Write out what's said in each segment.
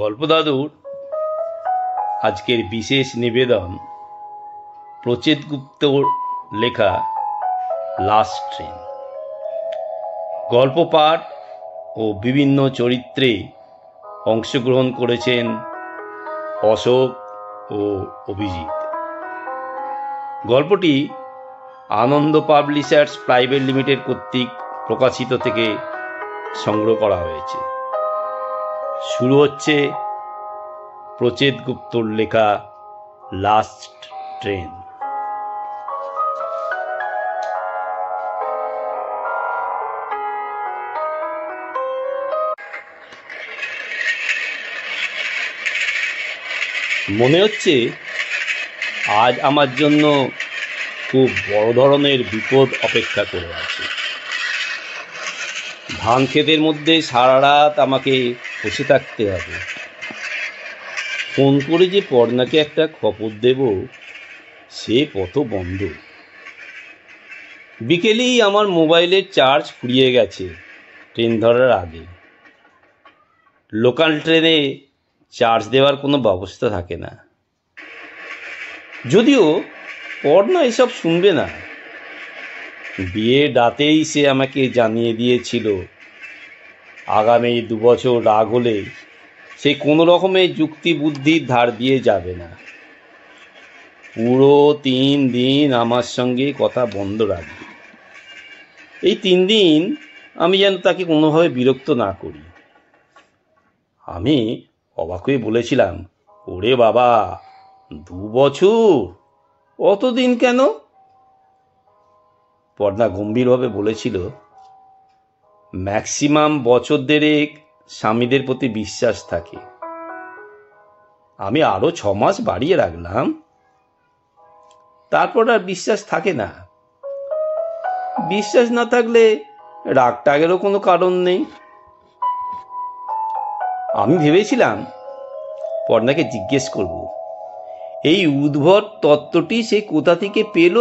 গল্পদাদুর আজকের বিশেষ নিবেদন প্রচেত গুপ্তর লেখা লাস্ট ট্রেন গল্প পাঠ ও বিভিন্ন চরিত্রে অংশগ্রহণ করেছেন অশোক ও অভিজিৎ গল্পটি আনন্দ পাবলিশার্স প্রাইভেট লিমিটেড কর্তৃক প্রকাশিত থেকে সংগ্রহ করা হয়েছে শুরু হচ্ছে প্রচেত গুপ্তর লেখা লাস্ট ট্রেন মনে হচ্ছে আজ আমার জন্য খুব বড় ধরনের বিপদ অপেক্ষা করে আছে ধান ক্ষেতের মধ্যে সারা রাত আমাকে বসে থাকতে হবে ফোন করে যে পর্ণাকে একটা খবর দেব সে পথ বন্ধ বিকেলেই আমার মোবাইলের চার্জ ফুরিয়ে গেছে ট্রেন ধরার আগে লোকাল ট্রেনে চার্জ দেওয়ার কোনো ব্যবস্থা থাকে না যদিও পর্ণা এসব শুনবে না বিয়ে ডাতেই সে আমাকে জানিয়ে দিয়েছিল আগামী দুবছর রাগ হলে সে কোনো রকমের যুক্তি বুদ্ধির ধার দিয়ে যাবে না পুরো তিন দিন আমার সঙ্গে কথা বন্ধ রাখবে এই তিন দিন আমি যেন তাকে কোনোভাবে বিরক্ত না করি আমি অবাক হয়ে বলেছিলাম ওরে বাবা দু বছর অতদিন কেন পর্দা গম্ভীরভাবে বলেছিল ম্যাক্সিমাম বছর দেড়েক স্বামীদের প্রতি বিশ্বাস থাকে আমি আরও ছ মাস বাড়িয়ে রাখলাম তারপর আর বিশ্বাস থাকে না বিশ্বাস না থাকলে রাগ টাগেরও কোনো কারণ নেই আমি ভেবেছিলাম পর্ণাকে জিজ্ঞেস করব এই উদ্ভট তত্ত্বটি সে কোথা থেকে পেল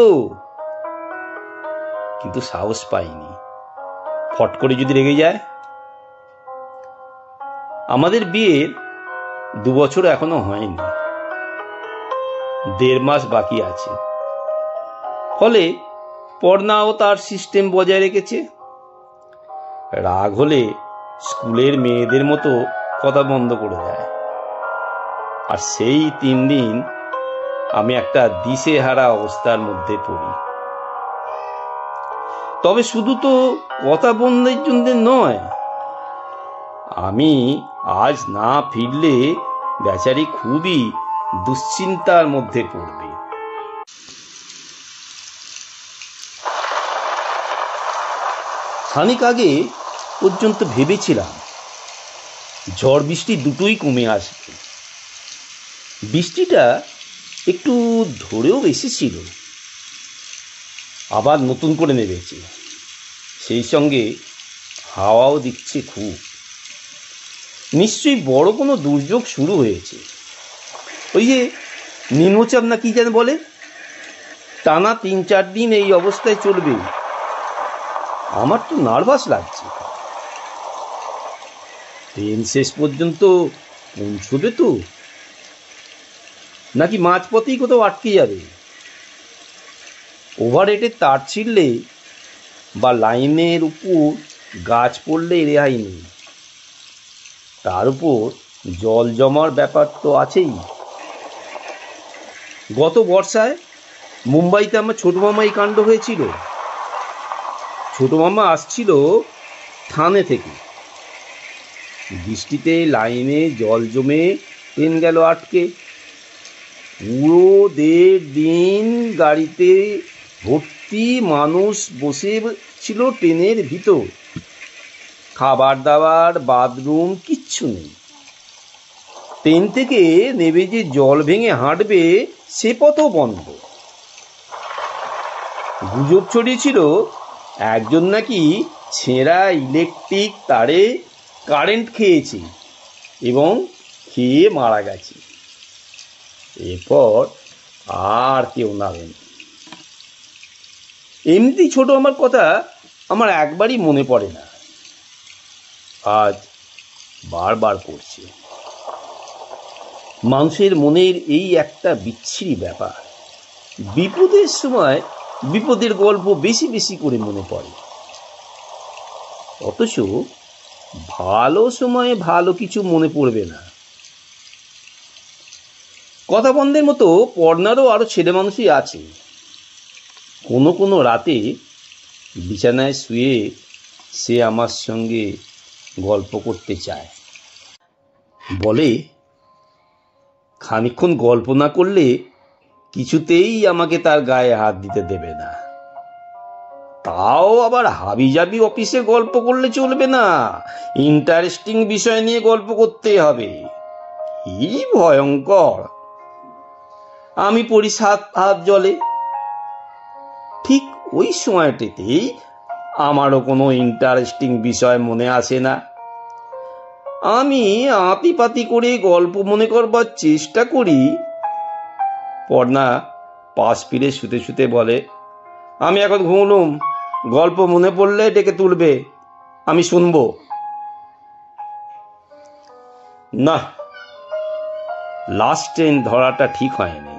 কিন্তু সাহস পাইনি ফট করে যদি রেগে যায় আমাদের বিয়ে দু বছর এখনো হয়নি দেড় মাস বাকি আছে ফলে পর্ণাও তার সিস্টেম বজায় রেখেছে রাগ হলে স্কুলের মেয়েদের মতো কথা বন্ধ করে দেয় আর সেই তিন দিন আমি একটা দিশেহারা অবস্থার মধ্যে পড়ি তবে শুধু তো কথা বন্ধের জন্য নয় আমি আজ না ফিরলে বেচারি খুবই দুশ্চিন্তার মধ্যে পড়বে খানিক আগে পর্যন্ত ভেবেছিলাম ঝড় বৃষ্টি দুটোই কমে আসবে বৃষ্টিটা একটু ধরেও এসেছিল আবার নতুন করে নেবেছি সেই সঙ্গে হাওয়াও দিচ্ছে খুব নিশ্চয়ই বড় কোনো দুর্যোগ শুরু হয়েছে ওই যে নিম্নচাপ না কি যেন বলে টানা তিন চার দিন এই অবস্থায় চলবে আমার তো নার্ভাস লাগছে ট্রেন শেষ পর্যন্ত পৌঁছবে তো নাকি মাঝপথেই কোথাও আটকে যাবে ওভারহেডের তার ছিঁড়লে বা লাইনের উপর গাছ পড়লে রেহাই নেই তার উপর জল জমার ব্যাপার তো আছেই গত বর্ষায় মুম্বাইতে আমার ছোটো মামা এই কাণ্ড হয়েছিল ছোটো মামা আসছিল থানে থেকে বৃষ্টিতে লাইনে জল জমে ট্রেন গেল আটকে পুরো দেড় দিন গাড়িতে ভর্তি মানুষ বসে ছিল ট্রেনের ভিতর খাবার দাবার বাথরুম কিচ্ছু নেই ট্রেন থেকে নেবে যে জল ভেঙে হাঁটবে সে পথও বন্ধ গুজব ছড়িয়েছিল একজন নাকি ছেঁড়া ইলেকট্রিক তারে কারেন্ট খেয়েছে এবং খেয়ে মারা গেছে এরপর আর কেউ নাবেন এমনি ছোট আমার কথা আমার একবারই মনে পড়ে না আজ বারবার পড়ছে মানুষের মনের এই একটা বিচ্ছিরি ব্যাপার বিপদের সময় বিপদের গল্প বেশি বেশি করে মনে পড়ে অথচ ভালো সময়ে ভালো কিছু মনে পড়বে না কথা বন্ধের মতো পড়নারও আরও ছেলে মানুষই আছে কোনো কোনো রাতে বিছানায় শুয়ে সে আমার সঙ্গে গল্প করতে চায় বলে খানিক্ষণ গল্প না করলে কিছুতেই আমাকে তার গায়ে হাত দিতে দেবে না তাও আবার হাবি জাবি অফিসে গল্প করলে চলবে না ইন্টারেস্টিং বিষয় নিয়ে গল্প করতে হবে ই ভয়ঙ্কর আমি পড়ি সাত হাত জলে ঠিক ওই সময়টিতেই আমারও কোনো ইন্টারেস্টিং বিষয় মনে আসে না আমি আতিপাতি করে গল্প মনে করবার চেষ্টা করি পর্ণা পাশ ফিরে শুতে শুতে বলে আমি এখন ঘুমলুম গল্প মনে পড়লে ডেকে তুলবে আমি শুনব না লাস্ট ট্রেন ধরাটা ঠিক হয়নি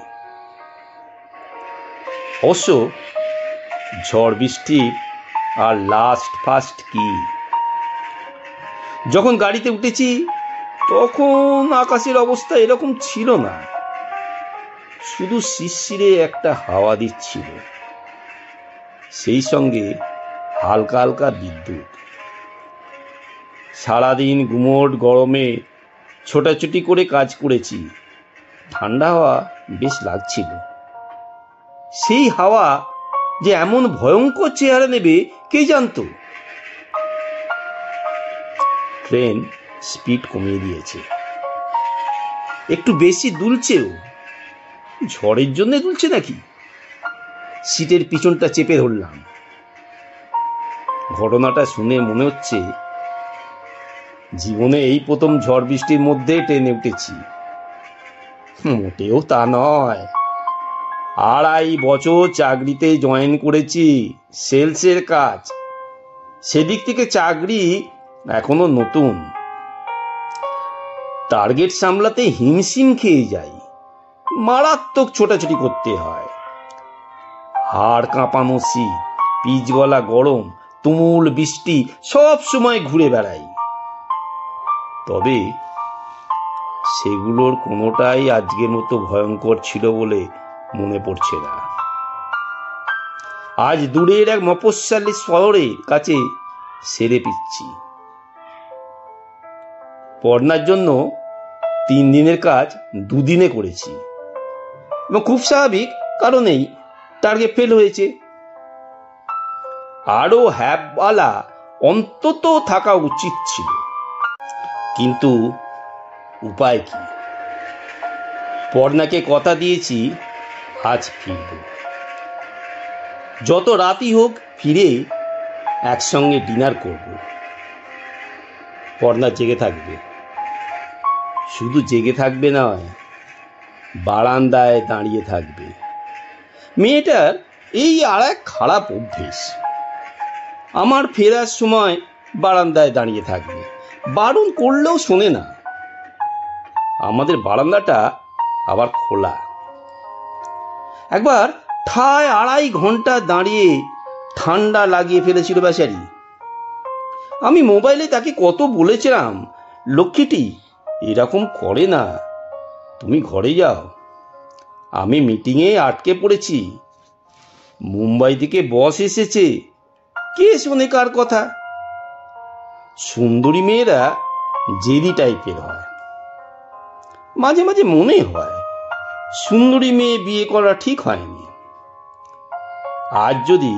অবশ্য ঝড় বৃষ্টি আর লাস্ট ফাস্ট কি যখন গাড়িতে উঠেছি তখন আকাশের অবস্থা এরকম ছিল না শুধু শিরশিরে একটা হাওয়া দিচ্ছিল সেই সঙ্গে হালকা হালকা বিদ্যুৎ সারাদিন গুমোট গরমে ছোটাছুটি করে কাজ করেছি ঠান্ডা হাওয়া বেশ লাগছিল সেই হাওয়া যে এমন ভয়ঙ্কর চেহারা নেবে কে জানত ট্রেন স্পিড কমিয়ে দিয়েছে একটু বেশি দুলছেও ঝড়ের জন্য দুলছে নাকি সিটের পিছনটা চেপে ধরলাম ঘটনাটা শুনে মনে হচ্ছে জীবনে এই প্রথম ঝড় বৃষ্টির মধ্যে ট্রেনে উঠেছি মোটেও তা নয় আড়াই বছর চাকরিতে জয়েন করেছি সেলসের কাজ সেদিক থেকে চাকরি এখনো নতুন টার্গেট সামলাতে হিমশিম খেয়ে যাই মারাত্মক ছোটাছুটি করতে হয় হাড় কাঁপানো শীত গলা গরম তুমুল বৃষ্টি সব সময় ঘুরে বেড়াই তবে সেগুলোর কোনোটাই আজকের মতো ভয়ঙ্কর ছিল বলে মনে পড়ছে না আজ দূরের এক মফস্বলী শহরে কাছে সেরে পিচ্ছি পড়নার জন্য তিন দিনের কাজ দুদিনে করেছি এবং খুব স্বাভাবিক কারণেই টার্গেট ফেল হয়েছে আরো হ্যাপওয়ালা অন্তত থাকা উচিত ছিল কিন্তু উপায় কি পর্ণাকে কথা দিয়েছি আজ ফিরব যত রাতই হোক ফিরে একসঙ্গে ডিনার করব পর্দা জেগে থাকবে শুধু জেগে থাকবে নয় বারান্দায় দাঁড়িয়ে থাকবে মেয়েটার এই আর এক খারাপ অভ্যেস আমার ফেরার সময় বারান্দায় দাঁড়িয়ে থাকবে বারণ করলেও শোনে না আমাদের বারান্দাটা আবার খোলা একবার ঠায় আড়াই ঘন্টা দাঁড়িয়ে ঠান্ডা লাগিয়ে ফেলেছিল বেচারি আমি মোবাইলে তাকে কত বলেছিলাম লক্ষ্মীটি এরকম করে না তুমি ঘরে যাও আমি মিটিংয়ে আটকে পড়েছি মুম্বাই থেকে বস এসেছে কে শোনে কার কথা সুন্দরী মেয়েরা জেদি টাইপের হয় মাঝে মাঝে মনে হয় সুন্দরী মেয়ে বিয়ে করা ঠিক হয়নি আজ যদি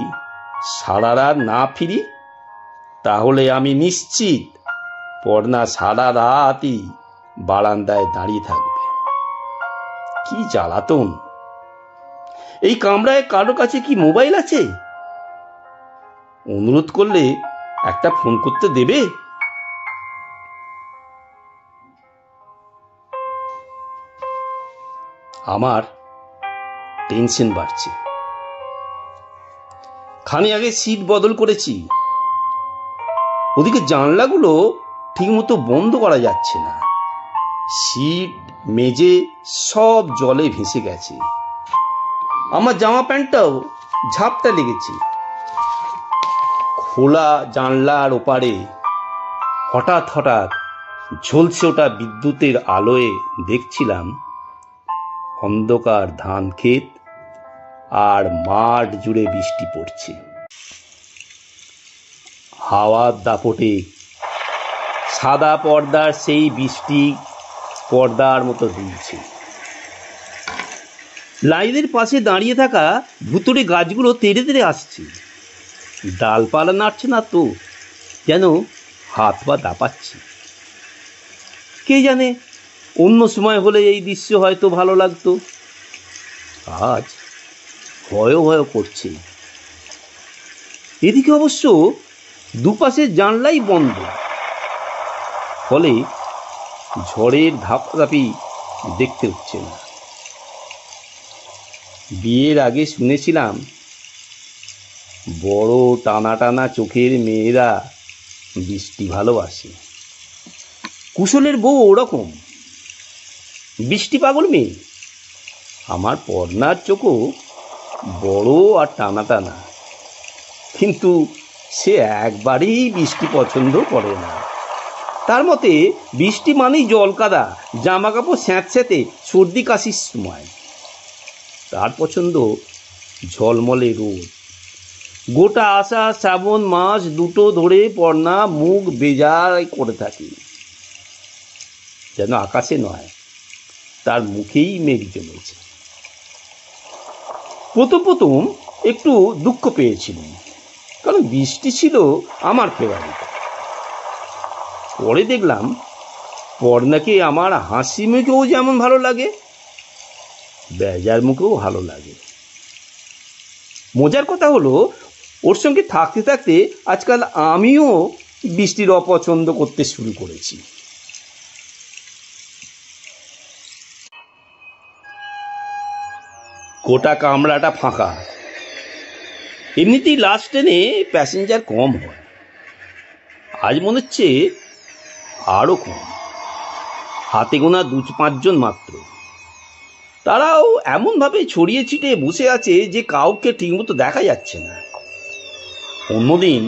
সারা রাত না ফিরি তাহলে আমি নিশ্চিত পর্ণা সারা রাতই বারান্দায় দাঁড়িয়ে থাকবে কি জ্বালাতন এই কামরায় কারো কাছে কি মোবাইল আছে অনুরোধ করলে একটা ফোন করতে দেবে আমার টেনশন বাড়ছে খানি আগে সিট বদল করেছি ওদিকে জানলাগুলো ঠিকমতো বন্ধ করা যাচ্ছে না সিট মেজে সব জলে ভেসে গেছে আমার জামা প্যান্টটাও ঝাপটা লেগেছে খোলা জানলার ওপারে হঠাৎ হঠাৎ ঝলসে ওটা বিদ্যুতের আলোয় দেখছিলাম অন্ধকার ধান ক্ষেত আর মাঠ জুড়ে বৃষ্টি পড়ছে হাওয়ার দাপটে সাদা পর্দার সেই বৃষ্টি পর্দার মতো দুলছে লাইনের পাশে দাঁড়িয়ে থাকা ভুতুরে গাছগুলো তেড়ে তেড়ে আসছে ডালপালা নাড়ছে না তো যেন হাত পা দাপাচ্ছে কে জানে অন্য সময় হলে এই দৃশ্য হয়তো ভালো লাগতো আজ ভয় ভয় করছে এদিকে অবশ্য দুপাশে জানলাই বন্ধ ফলে ঝড়ের ধাপধাপি দেখতে হচ্ছে না বিয়ের আগে শুনেছিলাম বড় টানা টানা চোখের মেয়েরা বৃষ্টি ভালোবাসে কুশলের বউ ওরকম বৃষ্টি পাগল মেয়ে আমার পর্নার চোখও বড় আর টানা টানা কিন্তু সে একবারেই বৃষ্টি পছন্দ করে না তার মতে বৃষ্টি মানেই জল কাদা জামা কাপড় স্যাঁতস্যাঁতে সর্দি কাশির সময় তার পছন্দ ঝলমলে রোদ গোটা আশা শ্রাবণ মাস দুটো ধরে পর্না মুখ বেজায় করে থাকে যেন আকাশে নয় তার মুখেই মেঘ জমেছে প্রথম প্রথম একটু দুঃখ পেয়েছিলাম কারণ বৃষ্টি ছিল আমার ফেভারিট পরে দেখলাম পর্নাকে আমার হাসি মুখেও যেমন ভালো লাগে বেজার মুখেও ভালো লাগে মজার কথা হলো ওর সঙ্গে থাকতে থাকতে আজকাল আমিও বৃষ্টির অপছন্দ করতে শুরু করেছি গোটা কামরাটা ফাঁকা এমনিতেই লাস্ট ট্রেনে প্যাসেঞ্জার কম হয় আজ মনে হচ্ছে আরও কম হাতে গোনা দু পাঁচজন মাত্র তারাও এমনভাবে ছড়িয়ে ছিটে বসে আছে যে কাউকে ঠিকমতো দেখা যাচ্ছে না অন্যদিন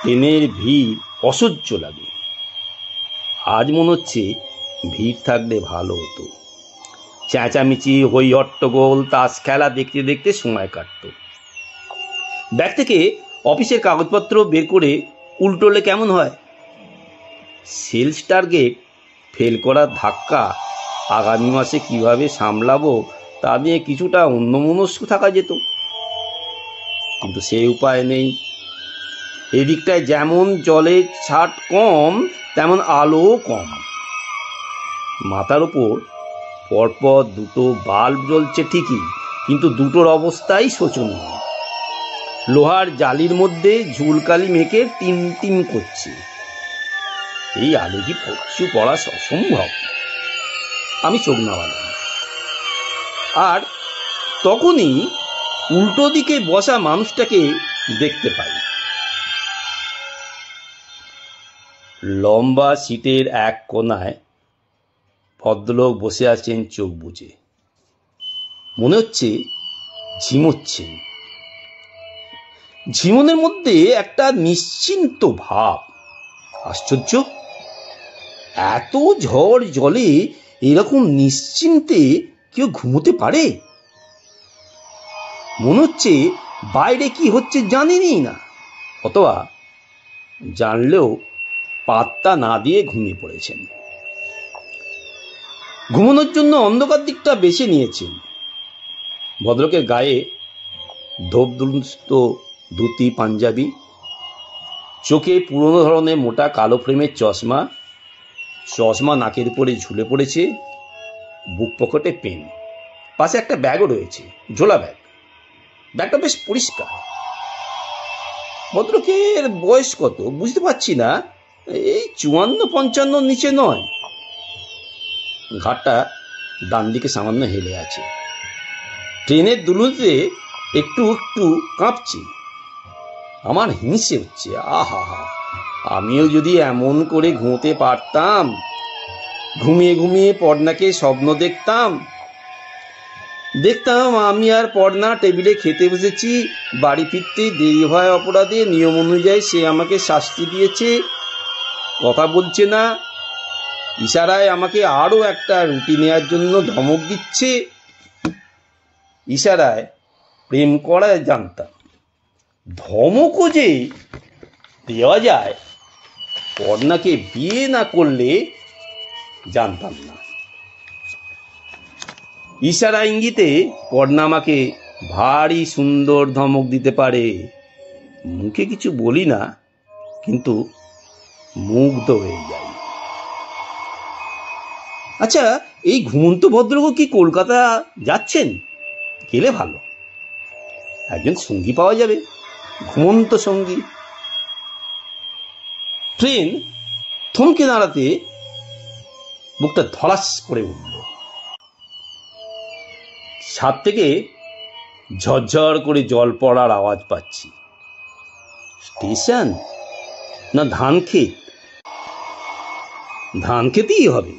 ট্রেনের ভিড় অসহ্য লাগে আজ মনে হচ্ছে ভিড় থাকলে ভালো হতো চেঁচামেচি হই হট্টগোল তাস খেলা দেখতে দেখতে সময় কাটত ব্যাগ থেকে অফিসের কাগজপত্র বের করে উল্টোলে কেমন হয় সেলস টার্গেট ফেল করার ধাক্কা আগামী মাসে কিভাবে সামলাবো তা নিয়ে কিছুটা অন্যমনস্ক থাকা যেত কিন্তু সেই উপায় নেই এদিকটায় যেমন জলের ছাট কম তেমন আলো কম মাথার ওপর পরপর দুটো বাল্ব জ্বলছে ঠিকই কিন্তু দুটোর অবস্থাই শোচনীয় লোহার জালির মধ্যে ঝুলকালি মেখে টিম টিম করছে এই আলো কি কিছু পড়া অসম্ভব আমি চোখ নামালাম আর তখনই উল্টো দিকে বসা মানুষটাকে দেখতে পাই লম্বা সিটের এক কোনায় ভদ্রলোক বসে আছেন চোখ বুঝে মনে হচ্ছে ঝিমোচ্ছেন ঝিমনের মধ্যে একটা নিশ্চিন্ত ভাব আশ্চর্য এত ঝড় জলে এরকম নিশ্চিন্তে কেউ ঘুমোতে পারে মনে হচ্ছে বাইরে কি হচ্ছে জানেনি না অথবা জানলেও পাত্তা না দিয়ে ঘুমিয়ে পড়েছেন ঘুমানোর জন্য অন্ধকার দিকটা বেছে নিয়েছেন ভদ্রকের গায়ে ধোপদুলস্ত ধুতি পাঞ্জাবি চোখে পুরনো ধরনের মোটা কালো ফ্রেমের চশমা চশমা নাকের উপরে ঝুলে পড়েছে বুক পকেটে পেন পাশে একটা ব্যাগও রয়েছে ঝোলা ব্যাগ ব্যাগটা বেশ পরিষ্কার ভদ্রকের বয়স কত বুঝতে পারছি না এই চুয়ান্ন পঞ্চান্ন নিচে নয় ঘাটটা ডান দিকে সামান্য হেলে আছে ট্রেনের দুলুতে একটু একটু কাঁপছে আমার হিংসে হচ্ছে আহা হা আমিও যদি এমন করে ঘুঁতে পারতাম ঘুমিয়ে ঘুমিয়ে পর্ণাকে স্বপ্ন দেখতাম দেখতাম আমি আর পর্ণা টেবিলে খেতে বসেছি বাড়ি ফিরতে দেরি হয় অপরাধে নিয়ম অনুযায়ী সে আমাকে শাস্তি দিয়েছে কথা বলছে না ইশারায় আমাকে আরও একটা রুটি নেয়ার জন্য ধমক দিচ্ছে ইশারায় প্রেম করায় জানতাম ধমকও যে দেওয়া যায় কন্যাকে বিয়ে না করলে জানতাম না ইশারা ইঙ্গিতে পর্ণা আমাকে ভারী সুন্দর ধমক দিতে পারে মুখে কিছু বলি না কিন্তু মুগ্ধ হয়ে যায় আচ্ছা এই ঘুমন্ত ভদ্রলোক কি কলকাতা যাচ্ছেন গেলে ভালো একজন সঙ্গী পাওয়া যাবে ঘুমন্ত সঙ্গী ট্রেন থমকে দাঁড়াতে বুকটা ধরাস করে উঠল ছাদ থেকে ঝরঝর করে জল পড়ার আওয়াজ পাচ্ছি স্টেশন না ধান ক্ষেত ধান খেতেই হবে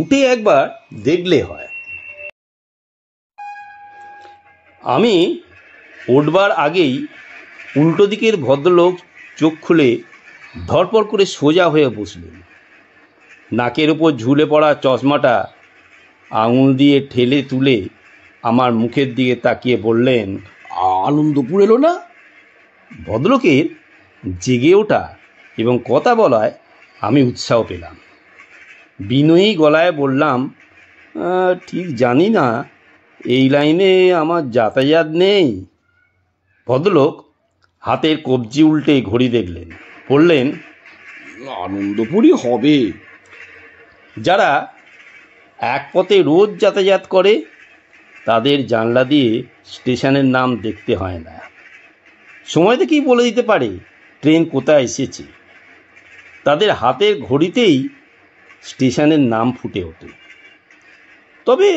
উঠে একবার দেখলে হয় আমি ওঠবার আগেই উল্টো দিকের ভদ্রলোক চোখ খুলে ধরপড় করে সোজা হয়ে বসলেন নাকের ওপর ঝুলে পড়া চশমাটা আঙুল দিয়ে ঠেলে তুলে আমার মুখের দিকে তাকিয়ে বললেন আনন্দপুর এলো না ভদ্রলোকের জেগে ওঠা এবং কথা বলায় আমি উৎসাহ পেলাম বিনয়ী গলায় বললাম ঠিক জানি না এই লাইনে আমার যাতায়াত নেই ভদ্রলোক হাতের কবজি উল্টে ঘড়ি দেখলেন বললেন আনন্দপুরি হবে যারা এক পথে রোজ যাতায়াত করে তাদের জানলা দিয়ে স্টেশনের নাম দেখতে হয় না সময় দেখেই বলে দিতে পারে ট্রেন কোথায় এসেছে তাদের হাতের ঘড়িতেই স্টেশনের নাম ফুটে ওঠে তবে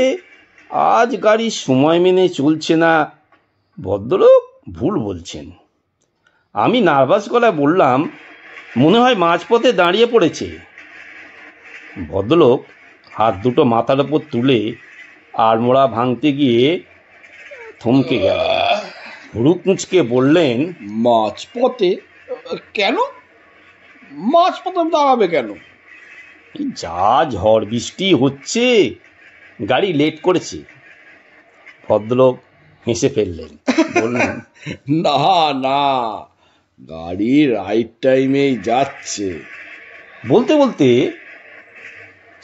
আজ গাড়ি সময় মেনে চলছে না ভদ্রলোক ভুল বলছেন আমি নার্ভাস গলায় বললাম মনে হয় মাঝপথে দাঁড়িয়ে পড়েছে ভদ্রলোক হাত দুটো মাথার ওপর তুলে আড়মোড়া ভাঙতে গিয়ে থমকে গেল হুড়ুক বললেন মাঝপথে কেন মাঝপথে দাঁড়াবে কেন যা ঝড় বৃষ্টি হচ্ছে গাড়ি লেট করেছে ভদ্রলোক হেসে ফেললেন না না গাড়ি রাইট টাইমেই যাচ্ছে বলতে বলতে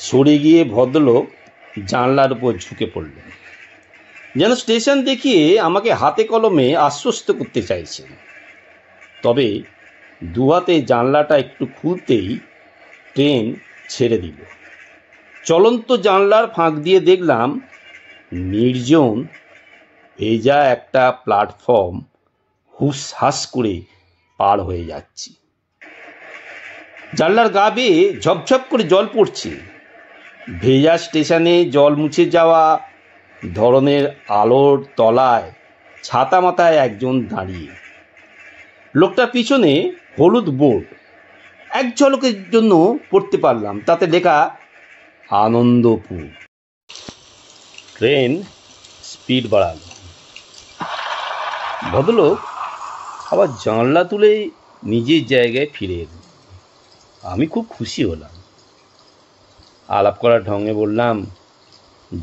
সরে গিয়ে ভদ্রলোক জানলার উপর ঝুঁকে পড়লেন যেন স্টেশন দেখিয়ে আমাকে হাতে কলমে আশ্বস্ত করতে চাইছেন তবে দুহাতে জানলাটা একটু খুলতেই ট্রেন ছেড়ে দিল চলন্ত জানলার ফাঁক দিয়ে দেখলাম নির্জন ভেজা একটা প্ল্যাটফর্ম হুস হাস করে পার হয়ে যাচ্ছি জানলার গা বেয়ে ঝপঝপ করে জল পড়ছে ভেজা স্টেশনে জল মুছে যাওয়া ধরনের আলোর তলায় ছাতা মাথায় একজন দাঁড়িয়ে লোকটার পিছনে হলুদ বোর্ড এক ঝলকের জন্য পড়তে পারলাম তাতে লেখা আনন্দপুর ট্রেন স্পিড বাড়াল ভদ্রলোক আবার জানলা তুলে নিজের জায়গায় ফিরে এলো আমি খুব খুশি হলাম আলাপ করার ঢঙে বললাম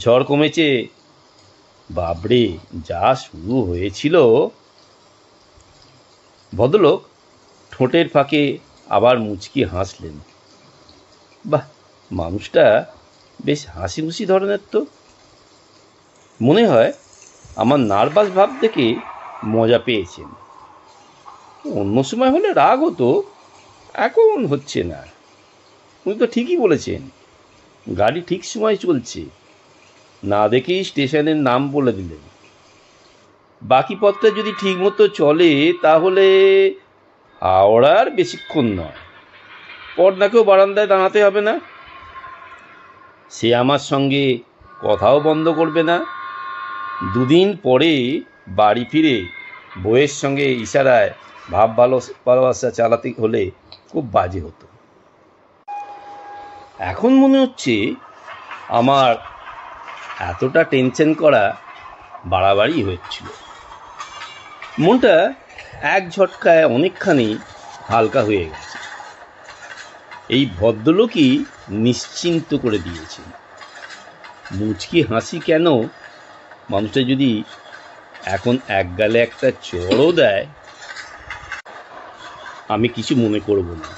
ঝড় কমেছে বাবরে যা শুরু হয়েছিল ভদ্রলোক ঠোঁটের ফাঁকে আবার মুচকি হাসলেন বাহ মানুষটা বেশ হাসি খুশি ধরনের তো মনে হয় আমার নার্ভাস ভাব দেখে মজা পেয়েছেন অন্য সময় হলে রাগ হতো এখন হচ্ছে না উনি তো ঠিকই বলেছেন গাড়ি ঠিক সময় চলছে না দেখেই স্টেশনের নাম বলে দিলেন বাকি পথটা যদি ঠিকমতো চলে তাহলে হাওড়ার বেশিক্ষণ নয় পর্দাকেও বারান্দায় দাঁড়াতে হবে না সে আমার সঙ্গে কথাও বন্ধ করবে না দুদিন পরে বাড়ি ফিরে বইয়ের সঙ্গে ইশারায় ভাব ভালো ভালোবাসা চালাতে হলে খুব বাজে হতো এখন মনে হচ্ছে আমার এতটা টেনশন করা বাড়াবাড়ি হয়েছিল মনটা এক ঝটকায় অনেকখানি হালকা হয়ে গেছে এই ভদ্রলোকই নিশ্চিন্ত করে দিয়েছে মুচকি হাসি কেন মানুষটা যদি এখন এক গালে একটা চড়ও দেয় আমি কিছু মনে করব না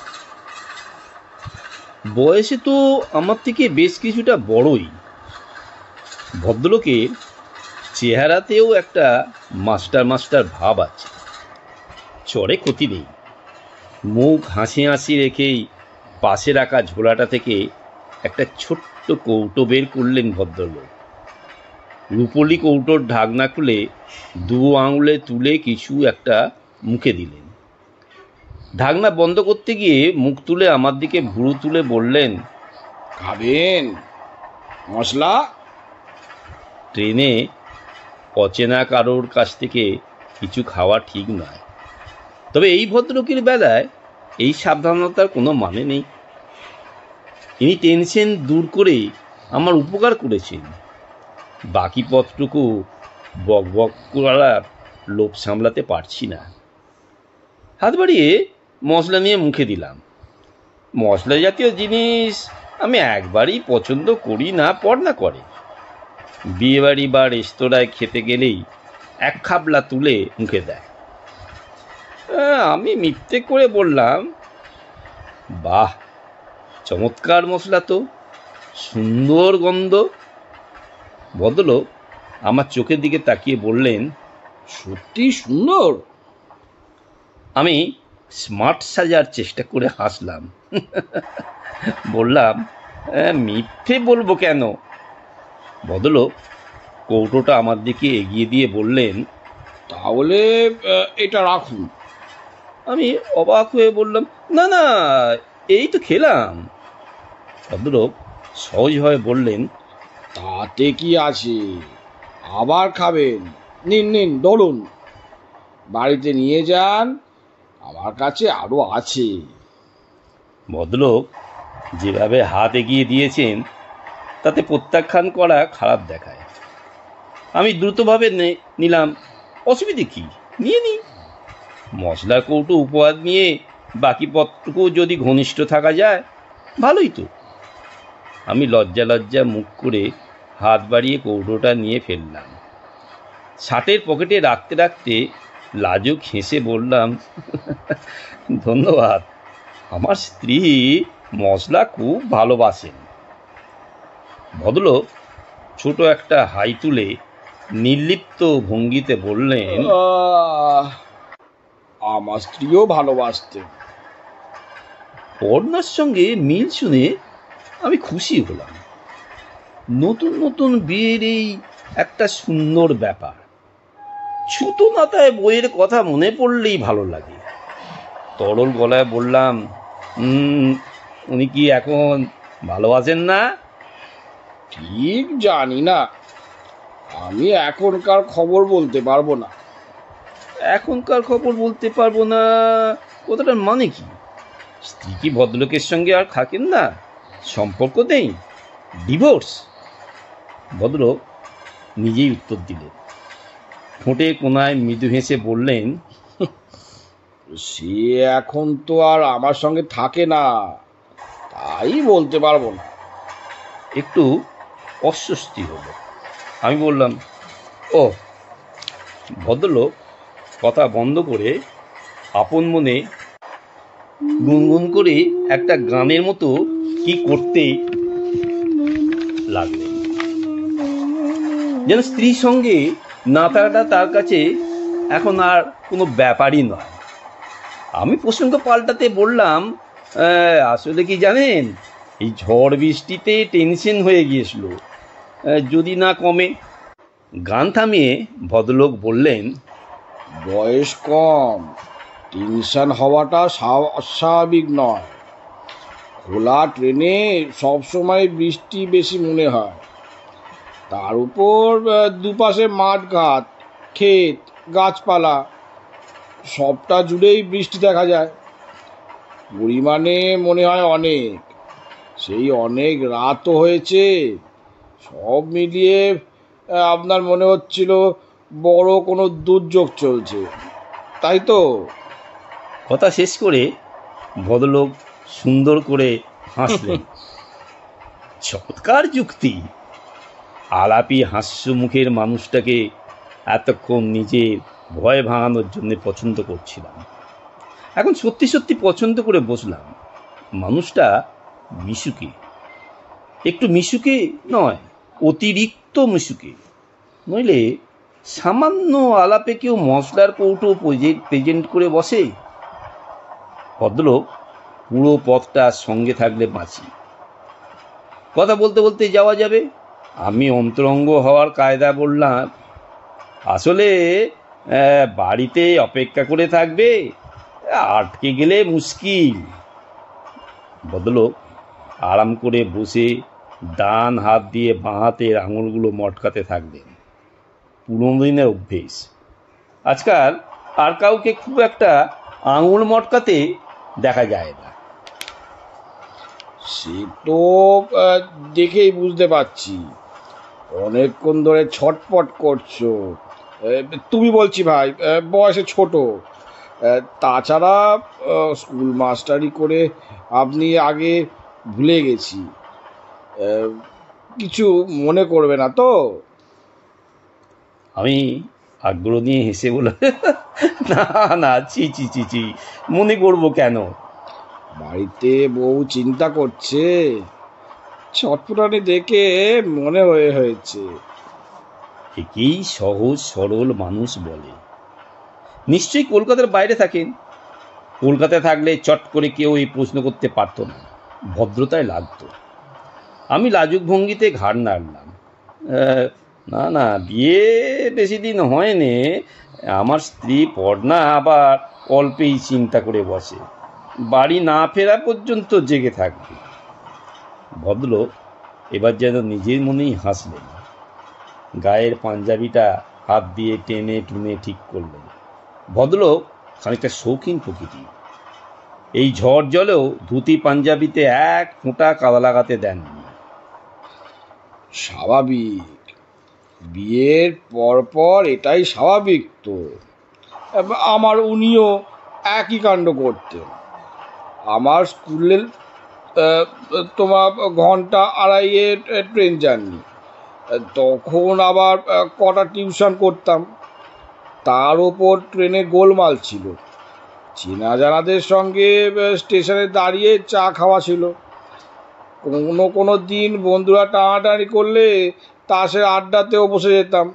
বয়সে তো আমার থেকে বেশ কিছুটা বড়ই ভদ্রলোকের চেহারাতেও একটা মাস্টার মাস্টার ভাব আছে চড়ে ক্ষতি নেই মুখ হাসি হাসি রেখেই পাশে রাখা ঝোলাটা থেকে একটা ছোট্ট কৌটো বের করলেন ভদ্রলোক রুপলি কৌটোর ঢাকনা খুলে দু আঙুলে তুলে কিছু একটা মুখে দিলেন ঢাকনা বন্ধ করতে গিয়ে মুখ তুলে আমার দিকে ভুরু তুলে বললেন খাবেন মশলা ট্রেনে অচেনা কারোর কাছ থেকে কিছু খাওয়া ঠিক নয় তবে এই ভদ্রকির বেলায় এই সাবধানতার কোনো মানে নেই ইনি টেনশন দূর করে আমার উপকার করেছেন বাকি পথটুকু বক বক করার লোভ সামলাতে পারছি না হাত বাড়িয়ে মশলা নিয়ে মুখে দিলাম মশলা জাতীয় জিনিস আমি একবারই পছন্দ করি না পর না করে বিয়েবাড়ি বা রেস্তোরাঁয় খেতে গেলেই এক খাবলা তুলে মুখে দেয় হ্যাঁ, আমি মিথ্যে করে বললাম বাহ চমৎকার মশলা তো সুন্দর গন্ধ বদল আমার চোখের দিকে তাকিয়ে বললেন সত্যি সুন্দর আমি স্মার্ট সাজার চেষ্টা করে হাসলাম বললাম মিথ্যে বলবো কেন বদল কৌটোটা আমার দিকে এগিয়ে দিয়ে বললেন তাহলে এটা রাখুন আমি অবাক হয়ে বললাম না না এই তো খেলাম ভদ্রলোক সহজ হয়ে বললেন তাতে কি আছে আবার খাবেন নিন নিন দৌড়ুন বাড়িতে নিয়ে যান আমার কাছে আরও আছে ভদ্রলোক যেভাবে হাত এগিয়ে দিয়েছেন তাতে প্রত্যাখ্যান করা খারাপ দেখায় আমি দ্রুতভাবে নিলাম অসুবিধে কি নিয়ে নিই মশলার কৌটো উপহার নিয়ে বাকি পথটুকু যদি ঘনিষ্ঠ থাকা যায় ভালোই তো আমি লজ্জা লজ্জা মুখ করে হাত বাড়িয়ে কৌটোটা নিয়ে ফেললাম শার্টের পকেটে রাখতে রাখতে লাজুক হেসে বললাম ধন্যবাদ আমার স্ত্রী মশলা খুব ভালোবাসেন বদল ছোট একটা হাই তুলে নির্লিপ্ত ভঙ্গিতে বললেন আমার স্ত্রীও ভালোবাসতেন পর্ণার সঙ্গে মিল শুনে আমি খুশি হলাম নতুন নতুন বিয়ের এই একটা সুন্দর ব্যাপার ছুতো মাথায় বইয়ের কথা মনে পড়লেই ভালো লাগে তরল গলায় বললাম উনি কি এখন ভালো আছেন না ঠিক জানি না আমি এখনকার খবর বলতে পারবো না এখনকার খবর বলতে পারবো না কথাটার মানে কি স্ত্রী কি ভদ্রলোকের সঙ্গে আর থাকেন না সম্পর্ক নেই ডিভোর্স ভদ্রলোক নিজেই উত্তর দিল ফোঁটে কোনায় মৃদু হেসে বললেন সে এখন তো আর আমার সঙ্গে থাকে না তাই বলতে পারবো না একটু অস্বস্তি হলো আমি বললাম ও ভদ্রলোক কথা বন্ধ করে আপন মনে গুনগুন করে একটা গানের মতো কি করতে লাগলে যেন স্ত্রীর সঙ্গে নাতাটা তার কাছে এখন আর কোনো ব্যাপারই নয় আমি প্রসঙ্গ পাল্টাতে বললাম আসলে কি জানেন এই ঝড় বৃষ্টিতে টেনশন হয়ে গিয়েছিল যদি না কমে গান থামিয়ে ভদ্রলোক বললেন বয়স কম টেনশন হওয়াটা স্বাভাবিক নয় খোলা ট্রেনে সবসময় বৃষ্টি বেশি মনে হয় তার উপর দুপাশে মাঠঘাট ক্ষেত গাছপালা সবটা জুড়েই বৃষ্টি দেখা যায় পরিমাণে মনে হয় অনেক সেই অনেক রাতও হয়েছে সব মিলিয়ে আপনার মনে হচ্ছিল বড় কোনো দুর্যোগ চলছে তাই তো কথা শেষ করে ভদ্রলোক সুন্দর করে হাসলেন চমৎকার যুক্তি আলাপি হাস্য মুখের মানুষটাকে এতক্ষণ নিজে ভয় ভাঙানোর জন্য পছন্দ করছিলাম এখন সত্যি সত্যি পছন্দ করে বসলাম মানুষটা মিশুকে একটু মিশুকে নয় অতিরিক্ত মিশুকে নইলে সামান্য আলাপে কেউ মশলার কৌটো প্রেজেন্ট করে বসে ভদ্রলোক পুরো পথটা সঙ্গে থাকলে বাঁচি কথা বলতে বলতে যাওয়া যাবে আমি অন্তরঙ্গ হওয়ার কায়দা বললাম আসলে বাড়িতে অপেক্ষা করে থাকবে আটকে গেলে মুশকিল বদলোক আরাম করে বসে ডান হাত দিয়ে বাঁ হাতের আঙুলগুলো মটকাতে থাকবে পুরনো দিনের অভ্যেস আজকাল আর কাউকে খুব একটা আঙুল মটকাতে দেখা যায় না সে তো দেখেই বুঝতে পারছি অনেকক্ষণ ধরে ছটপট করছো তুমি বলছি ভাই বয়সে ছোট তাছাড়া স্কুল মাস্টারি করে আপনি আগে ভুলে গেছি কিছু মনে করবে না তো আমি আগ্রহ নিয়ে হেসে বলে না না চি চি চি চি মনে করবো কেন বাড়িতে বউ চিন্তা করছে ছটফুটানি দেখে মনে হয়ে হয়েছে একই সহজ সরল মানুষ বলে নিশ্চয়ই কলকাতার বাইরে থাকেন কলকাতায় থাকলে চট করে কেউ এই প্রশ্ন করতে পারত না ভদ্রতায় লাগতো আমি লাজুক ভঙ্গিতে ঘাড় নাড়লাম না না বিয়ে বেশি দিন হয়নি আমার স্ত্রী পড়না আবার অল্পেই চিন্তা করে বসে বাড়ি না ফেরা পর্যন্ত জেগে থাকবে ভদ্রলোক এবার যেন নিজের মনেই হাসলেন গায়ের পাঞ্জাবিটা হাত দিয়ে টেনে টুনে ঠিক করলেন ভদ্রলোক খানিকটা শৌখিন প্রকৃতি এই ঝড় জলেও ধুতি পাঞ্জাবিতে এক ফোঁটা কাদা লাগাতে দেননি স্বাভাবিক বিয়ের পরপর এটাই স্বাভাবিক তো আমার উনিও একই কাণ্ড করতেন আমার স্কুলের তোমার ঘন্টা আড়াইয়ে ট্রেন যাননি তখন আবার কটা টিউশন করতাম তার ওপর ট্রেনে গোলমাল ছিল চেনা জানাদের সঙ্গে স্টেশনে দাঁড়িয়ে চা খাওয়া ছিল কোনো কোনো দিন বন্ধুরা টানাটানি করলে তাসের আড্ডাতেও বসে যেতাম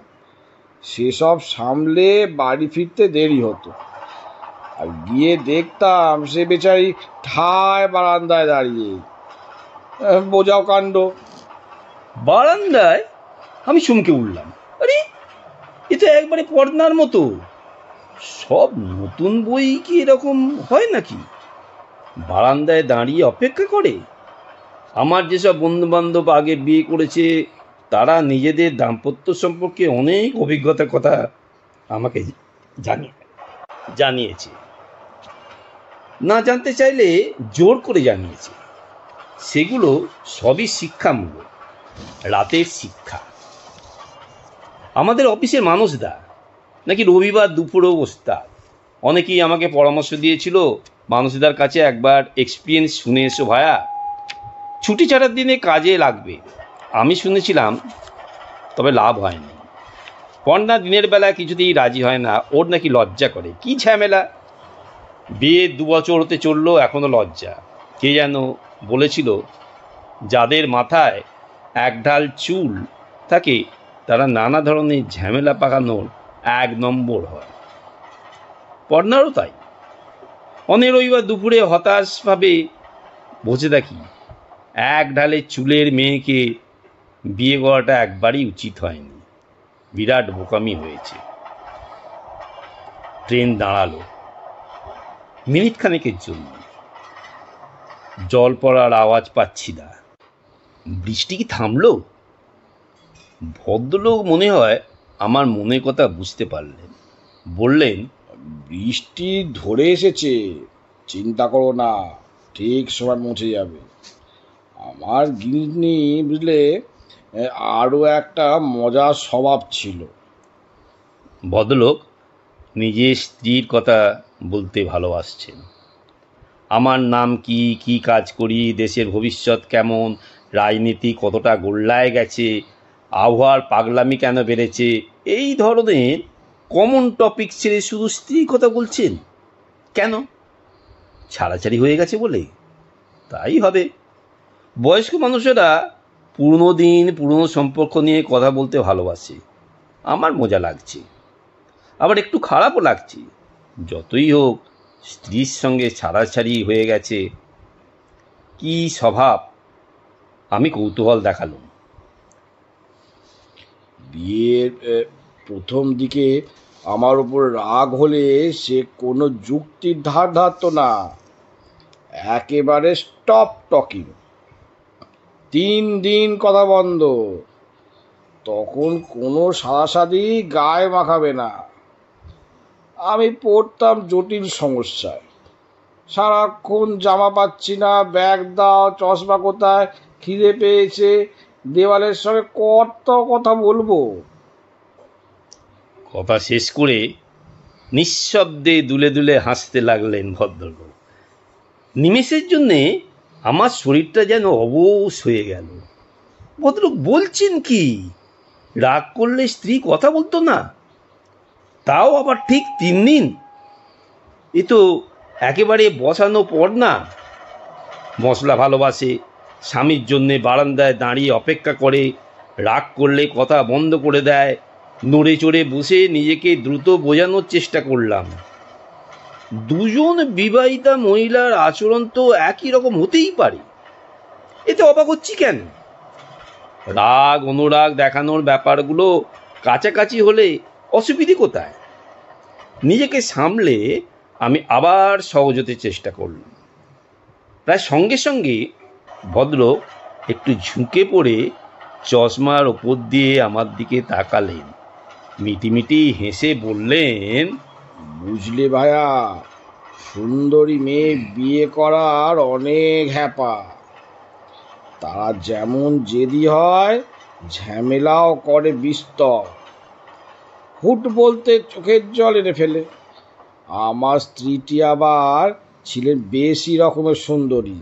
সেসব সামলে বাড়ি ফিরতে দেরি হতো আর গিয়ে দেখতাম সে বেচারি ঠায় বারান্দায় দাঁড়িয়ে বোঝাও কাণ্ড বারান্দায় আমি চমকে উঠলাম আরে এ তো একবারে পর্নার মতো সব নতুন বই কি এরকম হয় নাকি বারান্দায় দাঁড়িয়ে অপেক্ষা করে আমার যেসব বন্ধু বান্ধব আগে বিয়ে করেছে তারা নিজেদের দাম্পত্য সম্পর্কে অনেক অভিজ্ঞতার কথা আমাকে জানিয়ে জানিয়েছে না জানতে চাইলে জোর করে জানিয়েছে সেগুলো সবই শিক্ষামূলক রাতের শিক্ষা আমাদের অফিসের মানুষদা নাকি রবিবার দুপুরেও বসতা অনেকেই আমাকে পরামর্শ দিয়েছিল মানুষদার কাছে একবার এক্সপিরিয়েন্স শুনে এসো ভায়া ছুটি ছাড়ার দিনে কাজে লাগবে আমি শুনেছিলাম তবে লাভ হয়নি কন্যা দিনের বেলা কিছুতেই রাজি হয় না ওর নাকি লজ্জা করে কি ঝামেলা বিয়ে দু বছর হতে চললো এখনও লজ্জা কে যেন বলেছিল যাদের মাথায় এক ঢাল চুল থাকে তারা নানা ধরনের ঝামেলা পাকানোর এক নম্বর হয় পর্নারও তাই অনেক রবিবার দুপুরে হতাশভাবে বসে থাকি এক ঢালে চুলের মেয়েকে বিয়ে করাটা একবারই উচিত হয়নি বিরাট বোকামি হয়েছে ট্রেন দাঁড়ালো মিনিট খানেকের জন্য জল পড়ার আওয়াজ পাচ্ছি না বৃষ্টি কি থামলো ভদ্রলোক মনে হয় আমার মনের কথা বুঝতে পারলেন বললেন বৃষ্টি ধরে এসেছে চিন্তা করো না ঠিক সময় পৌঁছে যাবে আমার গিন্নি বুঝলে আরও একটা মজার স্বভাব ছিল ভদ্রলোক নিজের স্ত্রীর কথা বলতে ভালোবাসছেন আমার নাম কি কি কাজ করি দেশের ভবিষ্যৎ কেমন রাজনীতি কতটা গোল্লায় গেছে আবহাওয়ার পাগলামি কেন বেড়েছে এই ধরনের কমন টপিক ছেড়ে শুধু স্ত্রীর কথা বলছেন কেন ছাড়াছাড়ি হয়ে গেছে বলে তাই হবে বয়স্ক মানুষেরা পুরনো দিন পুরনো সম্পর্ক নিয়ে কথা বলতে ভালোবাসি আমার মজা লাগছে আবার একটু খারাপও লাগছে যতই হোক স্ত্রীর সঙ্গে ছাড়াছাড়ি হয়ে গেছে কি স্বভাব আমি কৌতূহল দেখালাম বিয়ের প্রথম দিকে আমার উপর রাগ হলে সে কোনো যুক্তির ধার ধারত না একেবারে স্টপ টকিং তিন দিন কথা বন্ধ তখন কোনো সাদাসাদি গায়ে মাখাবে না আমি পড়তাম জটিল সমস্যায় সারাক্ষণ জামা পাচ্ছি না ব্যাগ দাও চশমা কোথায় খিদে পেয়েছে দেওয়ালের সঙ্গে কত কথা বলবো কথা শেষ করে নিঃশব্দে দুলে দুলে হাসতে লাগলেন ভদ্রলোক নিমেষের জন্যে আমার শরীরটা যেন অবশ হয়ে গেল ভদ্রলোক বলছেন কি রাগ করলে স্ত্রী কথা বলতো না তাও আবার ঠিক তিন দিন এ তো একেবারে বসানো পর না মশলা ভালোবাসে স্বামীর জন্যে বারান্দায় দাঁড়িয়ে অপেক্ষা করে রাগ করলে কথা বন্ধ করে দেয় নড়ে চড়ে বসে নিজেকে দ্রুত বোঝানোর চেষ্টা করলাম দুজন বিবাহিতা মহিলার আচরণ তো একই রকম হতেই পারে এতে অবাক হচ্ছি কেন রাগ অনুরাগ দেখানোর ব্যাপারগুলো কাছাকাছি হলে অসুবিধে কোথায় নিজেকে সামলে আমি আবার সহজ হতে চেষ্টা করলাম প্রায় সঙ্গে সঙ্গে ভদ্রলোক একটু ঝুঁকে পড়ে চশমার ওপর দিয়ে আমার দিকে তাকালেন মিটিমিটি হেসে বললেন বুঝলে ভায়া সুন্দরী মেয়ে বিয়ে করার অনেক হ্যাপা তারা যেমন জেদি হয় ঝামেলাও করে বিস্তর হুট বলতে চোখের জল এনে ফেলে আমার স্ত্রীটি আবার ছিলেন বেশি রকমের সুন্দরী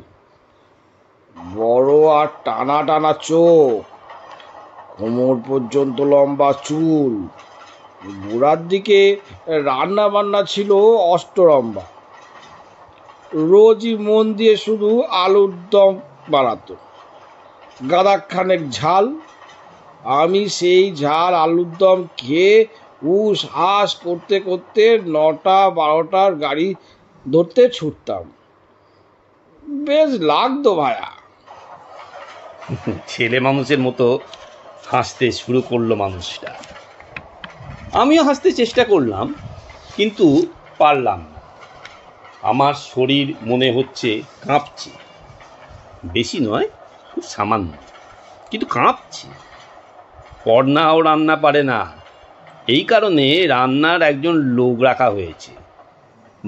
বড় আর টানা টানা চোখ কোমর পর্যন্ত লম্বা চুল গোড়ার দিকে রান্না বান্না ছিল অষ্টরম্বা রোজই মন দিয়ে শুধু আলুর দম বানাতো গাদাখানেক ঝাল আমি সেই ঝাল আলুর দম খেয়ে উস হাস করতে করতে নটা বারোটার গাড়ি ধরতে ছুটতাম বেশ লাগতো ভায়া ছেলে মানুষের মতো হাসতে শুরু করলো মানুষটা আমিও হাসতে চেষ্টা করলাম কিন্তু পারলাম না আমার শরীর মনে হচ্ছে কাঁপছে বেশি নয় খুব সামান্য কিন্তু কাঁপছে পর্নাও রান্না পারে না এই কারণে রান্নার একজন লোক রাখা হয়েছে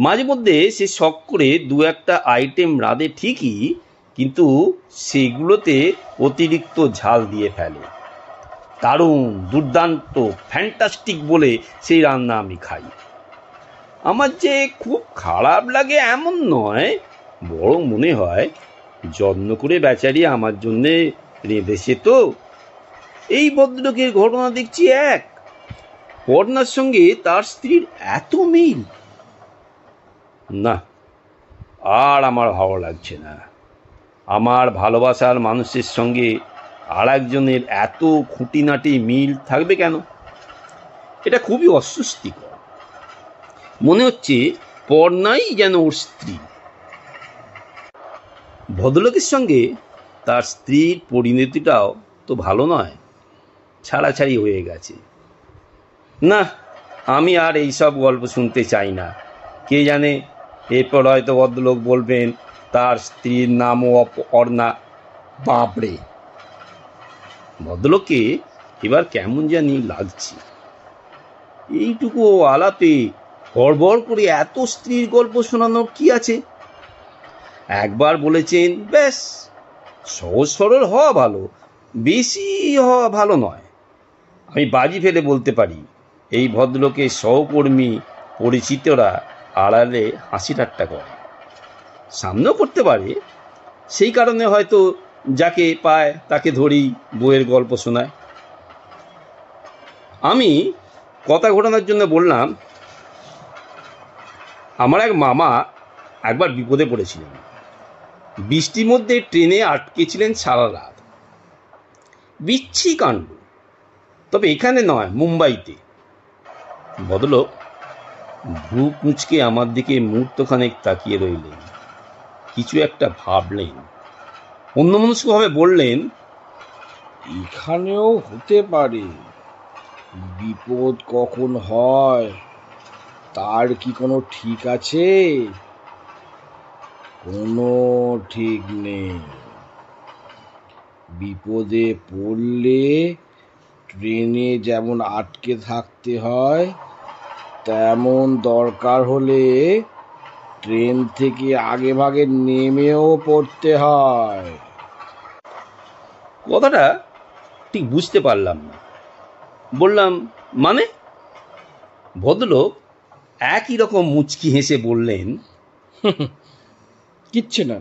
মাঝে মধ্যে সে শখ করে দু একটা আইটেম রাঁধে ঠিকই কিন্তু সেগুলোতে অতিরিক্ত ঝাল দিয়ে ফেলে দারুণ দুর্দান্ত ফ্যান্টাস্টিক বলে সেই রান্না আমি খাই আমার যে খুব খারাপ লাগে এমন নয় বড় মনে হয় যত্ন করে বেচারি আমার জন্যে রেঁধেছে তো এই ভদ্রলোকের ঘটনা দেখছি এক পর্নার সঙ্গে তার স্ত্রীর এত মিল না আর আমার ভালো লাগছে না আমার ভালোবাসার মানুষের সঙ্গে আর একজনের এত খুঁটিনাটি মিল থাকবে কেন এটা খুবই অস্বস্তিকর মনে হচ্ছে পর্ণাই যেন ওর স্ত্রী ভদ্রলোকের সঙ্গে তার স্ত্রীর পরিণতিটাও তো ভালো নয় ছাড়াছাড়ি হয়ে গেছে না আমি আর এই সব গল্প শুনতে চাই না কে জানে এরপর হয়তো ভদ্রলোক বলবেন তার স্ত্রীর নামও অপর্ণা বাপড়ে ভদ্রলোককে এবার কেমন জানি লাগছে এইটুকু আলাপে হড়বড় করে এত স্ত্রীর গল্প শোনানোর কি আছে একবার বলেছেন ব্যাস সহজ সরল হওয়া ভালো বেশি হওয়া ভালো নয় আমি বাজি ফেলে বলতে পারি এই ভদ্রলোকের সহকর্মী পরিচিতরা আড়ালে হাসি ঠাট্টা করে সামনেও করতে পারে সেই কারণে হয়তো যাকে পায় তাকে ধরি বইয়ের গল্প শোনায় আমি কথা ঘটানোর জন্য বললাম আমার এক মামা একবার বিপদে পড়েছিলেন বৃষ্টির মধ্যে ট্রেনে আটকেছিলেন সারা রাত বিচ্ছি কাণ্ড তবে এখানে নয় মুম্বাইতে বদল ভ্রু কুঁচকে আমার দিকে মুহূর্তখানেক তাকিয়ে রইলেন কিছু একটা ভাবলেন অন্যমনস্কভাবে বললেন এখানেও হতে পারে বিপদ কখন হয় তার কি কোনো ঠিক আছে কোনো ঠিক নেই বিপদে পড়লে ট্রেনে যেমন আটকে থাকতে হয় তেমন দরকার হলে ট্রেন থেকে আগে ভাগে নেমেও পড়তে হয় কথাটা ঠিক বুঝতে পারলাম না বললাম মানে ভদ্রলোক একই রকম মুচকি হেসে বললেন কিচ্ছু না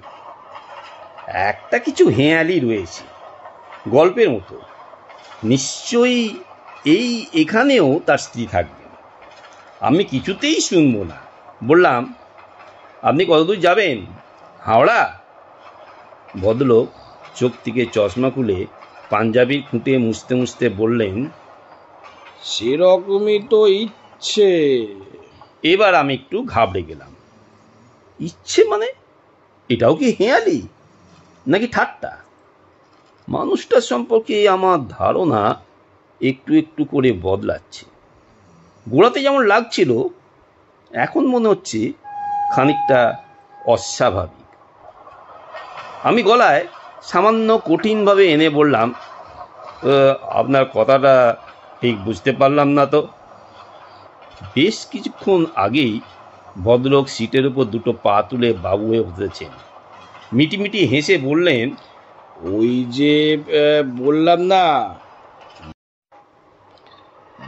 একটা কিছু হেঁয়ালি রয়েছে গল্পের মতো নিশ্চয়ই এই এখানেও তার স্ত্রী থাকবে আমি কিছুতেই শুনবো না বললাম আপনি কতদূর যাবেন হাওড়া ভদ্রলোক চোখ থেকে চশমা খুলে পাঞ্জাবি খুঁটে মুছতে মুছতে বললেন সেরকমই তো ইচ্ছে এবার আমি একটু ঘাবড়ে গেলাম ইচ্ছে মানে এটাও কি হেঁয়ালি নাকি ঠাট্টা মানুষটার সম্পর্কে আমার ধারণা একটু একটু করে বদলাচ্ছে গোড়াতে যেমন লাগছিল এখন মনে হচ্ছে খানিকটা অস্বাভাবিক আমি গলায় সামান্য কঠিনভাবে এনে বললাম আপনার কথাটা ঠিক বুঝতে পারলাম না তো বেশ কিছুক্ষণ আগেই ভদ্রলোক সিটের উপর দুটো পা তুলে বাবু হয়ে উঠেছেন মিটিমিটি হেসে বললেন ওই যে বললাম না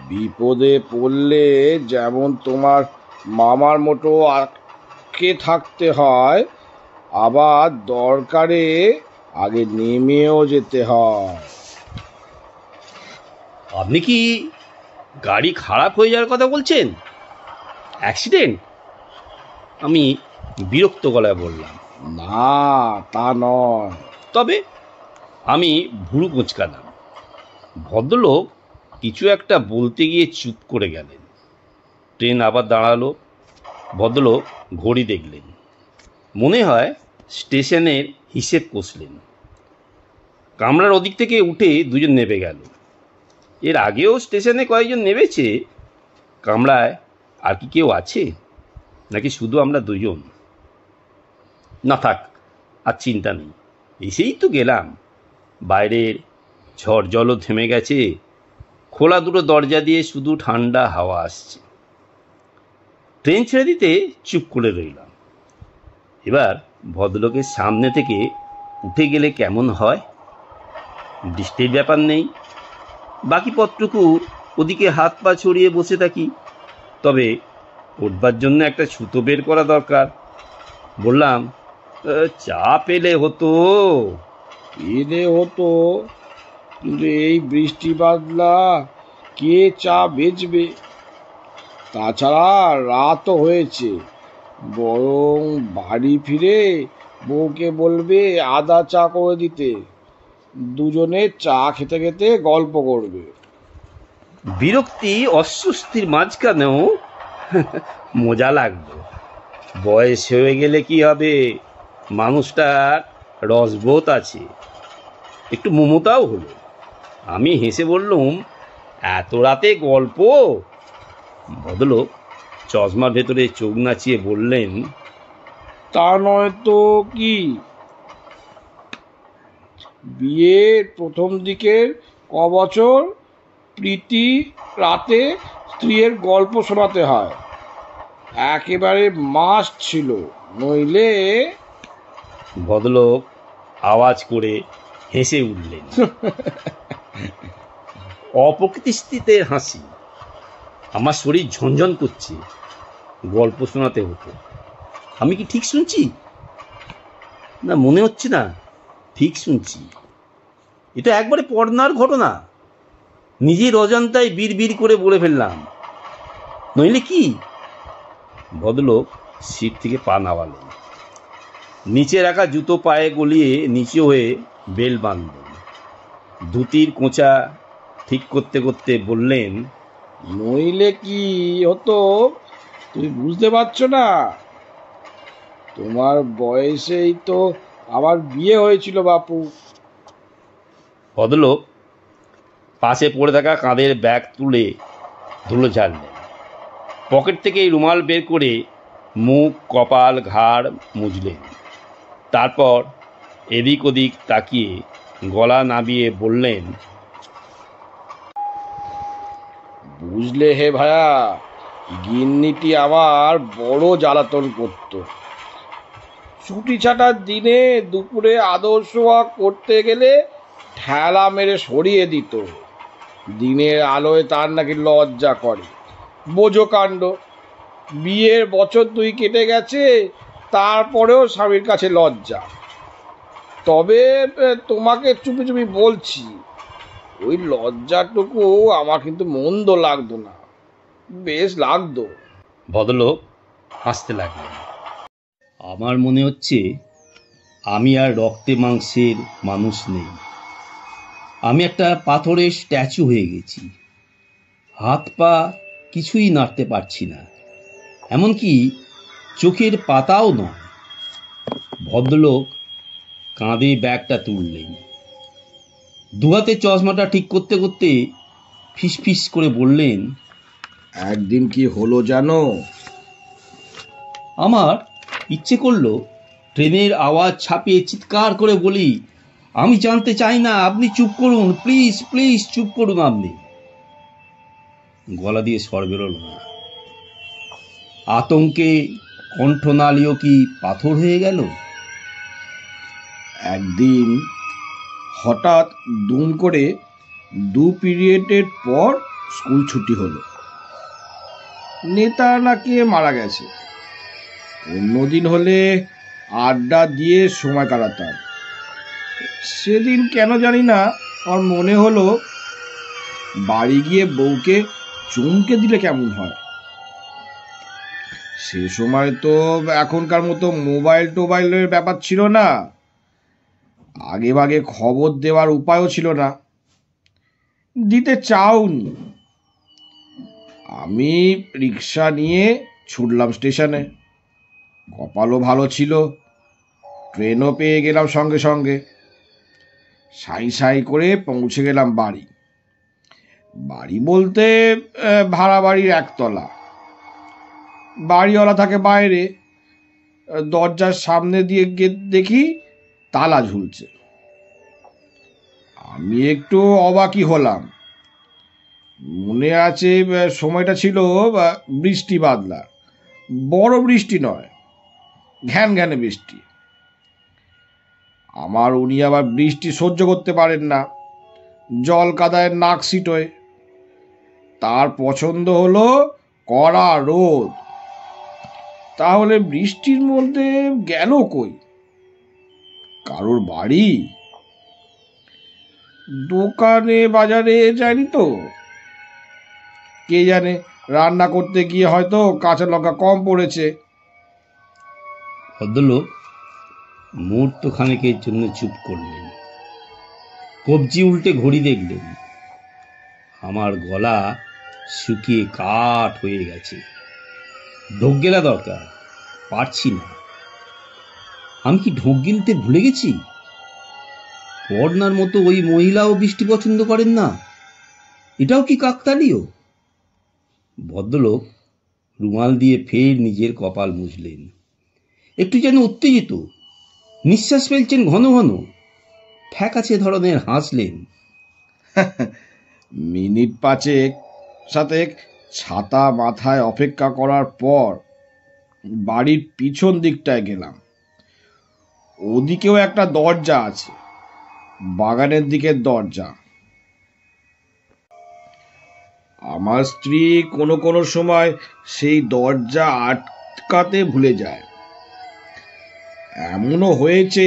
বিপদে পড়লে যেমন তোমার মামার মতো আটকে থাকতে হয় আবার দরকারে আগে নেমেও যেতে হয় আপনি কি গাড়ি খারাপ হয়ে যাওয়ার কথা বলছেন অ্যাক্সিডেন্ট আমি বিরক্ত গলায় বললাম না তা নয় তবে আমি ভুরু কুচকালাম ভদ্রলোক কিছু একটা বলতে গিয়ে চুপ করে গেলেন ট্রেন আবার দাঁড়ালো ভদ্রলোক ঘড়ি দেখলেন মনে হয় স্টেশনের হিসেব কষলেন কামরার ওদিক থেকে উঠে দুজন নেমে গেল এর আগেও স্টেশনে কয়েকজন নেমেছে কামরায় আর কি কেউ আছে নাকি শুধু আমরা দুজন না থাক আর চিন্তা নেই এসেই তো গেলাম বাইরের ঝড় জলও থেমে গেছে খোলা দুটো দরজা দিয়ে শুধু ঠান্ডা হাওয়া আসছে ট্রেন ছেড়ে দিতে চুপ করে রইলাম এবার ভদ্রলোকের সামনে থেকে উঠে গেলে কেমন হয় বৃষ্টির ব্যাপার নেই বাকি পথটুকু ওদিকে হাত পা ছড়িয়ে বসে থাকি তবে উঠবার জন্য একটা সুতো বের করা দরকার বললাম চা পেলে হতো এলে হতো কিন্তু এই বৃষ্টি বাদলা কে চা বেচবে তাছাড়া রাতও হয়েছে বরং বাড়ি ফিরে বউকে বলবে আদা চা করে দিতে দুজনে চা খেতে খেতে গল্প করবে বিরক্তি অস্বস্তির মাঝখানেও মজা লাগবে বয়স হয়ে গেলে কি হবে মানুষটার রসবোধ আছে একটু মমতাও হলো আমি হেসে বললুম এত রাতে গল্প বদলো চশমার ভেতরে চোখ নাচিয়ে বললেন তা নয় তো কি বিয়ের প্রথম দিকের ক বছর প্রীতি রাতে স্ত্রীর গল্প শোনাতে হয় একেবারে মাস ছিল নইলে ভদ্রলোক আওয়াজ করে হেসে উঠলেন অপ্রকৃতিস্থিতের হাসি আমার শরীর ঝনঝন করছে গল্প শোনাতে হতো আমি কি ঠিক শুনছি না মনে হচ্ছে না ঠিক শুনছি এটা একবারে পর্নার ঘটনা নিজের অজান্তায় বীর বীর করে বলে ফেললাম নইলে কি ভদ্রলোক সিট থেকে পা নামালেন নিচে রাখা জুতো পায়ে গলিয়ে নিচে হয়ে বেল বাঁধলেন ধুতির কোঁচা ঠিক করতে করতে বললেন নইলে কি হতো তুমি বুঝতে পারছো না তোমার বয়সেই তো আমার বিয়ে হয়েছিল বাপু ভদ্রলোক পাশে পড়ে থাকা কাঁধের ব্যাগ তুলে ধুলো ঝাড়লেন পকেট থেকে রুমাল বের করে মুখ কপাল ঘাড় মুজলেন তারপর এদিক ওদিক তাকিয়ে গলা নাবিয়ে বললেন বুঝলে হে ভায়া গিন্নিটি আমার বড় জ্বালাতন করত ছুটি ছাটার দিনে দুপুরে আদর্শ করতে গেলে ঠেলা মেরে সরিয়ে দিত দিনের আলোয় তার নাকি লজ্জা করে বোঝো কাণ্ড বিয়ের বছর দুই কেটে গেছে তারপরেও স্বামীর কাছে লজ্জা তবে তোমাকে চুপি চুপি বলছি ওই লজ্জাটুকু আমার কিন্তু মন্দ লাগতো না বেশ লাগতো ভদ্রলোক হাসতে লাগলেন আমার মনে হচ্ছে আমি আর রক্তে মাংসের মানুষ নেই আমি একটা পাথরের স্ট্যাচু হয়ে গেছি হাত পা কিছুই নাড়তে পারছি না এমনকি চোখের পাতাও নয় ভদ্রলোক কাঁধে ব্যাগটা তুললেন দুহাতে চশমাটা ঠিক করতে করতে ফিসফিস করে বললেন একদিন কি হলো জানো আমার ইচ্ছে করলো ট্রেনের আওয়াজ ছাপিয়ে চিৎকার করে বলি আমি জানতে চাই না আপনি চুপ করুন প্লিজ প্লিজ চুপ করুন আপনি গলা দিয়ে স্বর বেরোল না আতঙ্কে কণ্ঠনালীয় কি পাথর হয়ে গেল একদিন হঠাৎ দুম করে দু পিরিয়ডের পর স্কুল ছুটি হলো নেতা নাকি মারা গেছে অন্যদিন হলে আড্ডা দিয়ে সময় কাটাতাম সেদিন কেন জানি না আমার মনে হলো বাড়ি গিয়ে বউকে চমকে দিলে কেমন হয় সে সময় তো এখনকার মতো মোবাইল টোবাইলের ব্যাপার ছিল না আগে ভাগে খবর দেওয়ার উপায়ও ছিল না দিতে চাউনি আমি রিক্সা নিয়ে ছুটলাম স্টেশনে কপালও ভালো ছিল ট্রেনও পেয়ে গেলাম সঙ্গে সঙ্গে সাই সাই করে পৌঁছে গেলাম বাড়ি বাড়ি বলতে ভাড়া বাড়ির একতলা বাড়িওয়ালা থাকে বাইরে দরজার সামনে দিয়ে দেখি তালা ঝুলছে আমি একটু অবাকই হলাম মনে আছে সময়টা ছিল বৃষ্টি বাদলা বড় বৃষ্টি নয় ঘ্যান ঘ্যানে বৃষ্টি আমার উনি আবার বৃষ্টি সহ্য করতে পারেন না জল কাদায় নাক সিটোয় তার পছন্দ হলো কড়া রোদ তাহলে বৃষ্টির মধ্যে গেল কই কারোর বাড়ি দোকানে বাজারে যায়নি তো কে জানে রান্না করতে গিয়ে হয়তো কাঁচা লঙ্কা কম পড়েছে ভদ্রলোক মুহূর্তখানেকের জন্য চুপ করলেন কবজি উল্টে ঘড়ি দেখলেন আমার গলা শুকিয়ে কাঠ হয়ে গেছে ঢোক গেলা দরকার পারছি না আমি কি ঢোক গিলতে ভুলে গেছি পর্নার মতো ওই মহিলাও বৃষ্টি পছন্দ করেন না এটাও কি কাকতালীয় ভদ্রলোক রুমাল দিয়ে ফের নিজের কপাল মুছলেন একটু যেন উত্তেজিত নিঃশ্বাস ফেলছেন ঘন ঘন ফ্যাকাছে ধরনের হাসলেন মিনিট পাঁচেক সাথে ছাতা মাথায় অপেক্ষা করার পর বাড়ির পিছন দিকটায় গেলাম ওদিকেও একটা দরজা আছে বাগানের দিকের দরজা আমার স্ত্রী কোনো কোনো সময় সেই দরজা আটকাতে ভুলে যায় এমনও হয়েছে